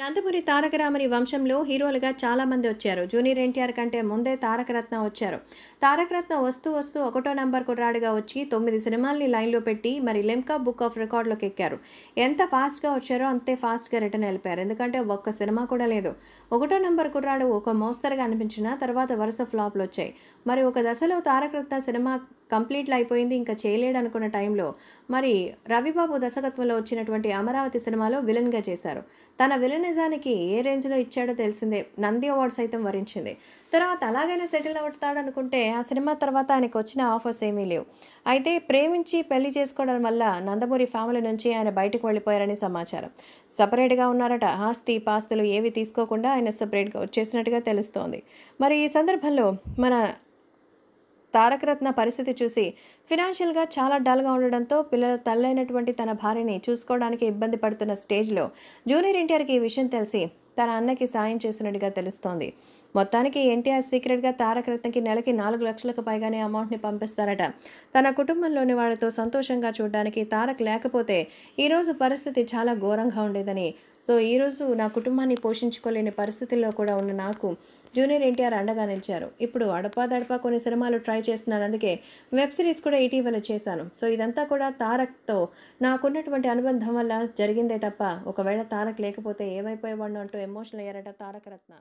నందమూరి తారకరామని వంశంలో హీరోలుగా చాలామంది వచ్చారు జూనియర్ ఎన్టీఆర్ కంటే ముందే తారకరత్న వచ్చారు తారకరత్న వస్తూ వస్తూ ఒకటో నంబర్ కుర్రాడిగా వచ్చి తొమ్మిది సినిమాల్ని లైన్లో పెట్టి మరి లెమ్కా బుక్ ఆఫ్ రికార్డులోకి ఎక్కారు ఎంత ఫాస్ట్గా వచ్చారో అంతే ఫాస్ట్గా రిటర్న్ వెళ్ళిపోయారు ఎందుకంటే ఒక్క సినిమా కూడా లేదు ఒకటో నంబర్ కుర్రాడు ఒక మోస్తరుగా అనిపించిన తర్వాత వరుస ఫ్లాప్లు వచ్చాయి మరి ఒక దశలో తారకరత్న సినిమా కంప్లీట్లు అయిపోయింది ఇంకా చేయలేడు అనుకున్న టైంలో మరి రవిబాబు దర్శకత్వంలో వచ్చినటువంటి అమరావతి సినిమాలో విలన్గా చేశారు తన విలనిజానికి ఏ రేంజ్లో ఇచ్చాడో తెలిసిందే నంది అవార్డ్స్ సైతం వరించింది తర్వాత అలాగైనా సెటిల్ అనుకుంటే ఆ సినిమా తర్వాత ఆయనకు వచ్చిన ఆఫర్స్ ఏమీ లేవు అయితే ప్రేమించి పెళ్లి చేసుకోవడం వల్ల నందమూరి ఫ్యామిలీ నుంచి ఆయన బయటకు వెళ్ళిపోయారని సమాచారం సపరేట్గా ఉన్నారట ఆస్తి పాస్తులు ఏవి తీసుకోకుండా ఆయన సపరేట్గా వచ్చేసినట్టుగా తెలుస్తోంది మరి ఈ సందర్భంలో మన తారకరత్న పరిస్థితి చూసి ఫినాన్షియల్గా చాలా డల్గా ఉండడంతో పిల్లల తల్లైనటువంటి తన భార్యని చూసుకోవడానికి ఇబ్బంది పడుతున్న స్టేజ్లో జూనియర్ ఎన్టీఆర్కి ఈ విషయం తెలిసి తన అన్నకి సాయం చేస్తున్నట్టుగా తెలుస్తోంది మొత్తానికి ఎన్టీఆర్ సీక్రెట్గా తారకరత్నకి నెలకి నాలుగు లక్షలకు పైగానే అమౌంట్ని పంపిస్తారట తన కుటుంబంలోని వాళ్ళతో సంతోషంగా చూడడానికి తారక్ లేకపోతే ఈరోజు పరిస్థితి చాలా ఘోరంగా ఉండేదని సో ఈరోజు నా కుటుంబాన్ని పోషించుకోలేని పరిస్థితుల్లో కూడా ఉన్న నాకు జూనియర్ ఎన్టీఆర్ అండగా నిలిచారు ఇప్పుడు అడపాదడపా కొన్ని సినిమాలు ట్రై చేస్తున్నాను అందుకే వెబ్ సిరీస్ కూడా ఇటీవల చేశాను సో ఇదంతా కూడా తారక్తో నాకున్నటువంటి అనుబంధం వల్ల జరిగిందే తప్ప ఒకవేళ తారక్ లేకపోతే ఏమైపోయేవాడు అంటూ ఎమోషనల్ అయ్యారట తారకరత్న